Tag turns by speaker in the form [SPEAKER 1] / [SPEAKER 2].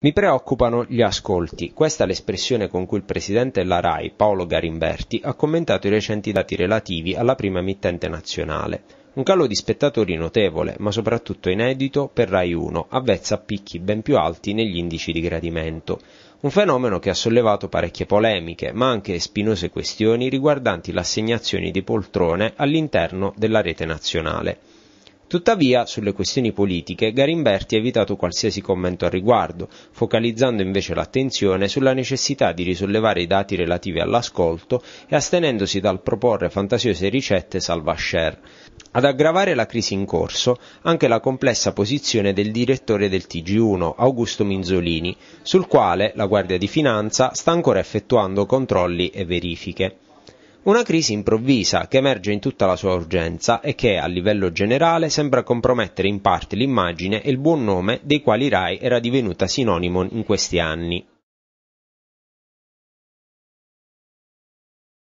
[SPEAKER 1] Mi preoccupano gli ascolti. Questa è l'espressione con cui il presidente della RAI, Paolo Garimberti, ha commentato i recenti dati relativi alla prima emittente nazionale. Un calo di spettatori notevole, ma soprattutto inedito per Rai 1, avvezza a picchi ben più alti negli indici di gradimento. Un fenomeno che ha sollevato parecchie polemiche, ma anche spinose questioni riguardanti l'assegnazione di poltrone all'interno della rete nazionale. Tuttavia, sulle questioni politiche, Garimberti ha evitato qualsiasi commento al riguardo, focalizzando invece l'attenzione sulla necessità di risollevare i dati relativi all'ascolto e astenendosi dal proporre fantasiose ricette salva share. Ad aggravare la crisi in corso anche la complessa posizione del direttore del TG1, Augusto Minzolini, sul quale la Guardia di Finanza sta ancora effettuando controlli e verifiche. Una crisi improvvisa che emerge in tutta la sua urgenza e che, a livello generale, sembra compromettere in parte l'immagine e il buon nome dei quali RAI era divenuta sinonimo in questi anni.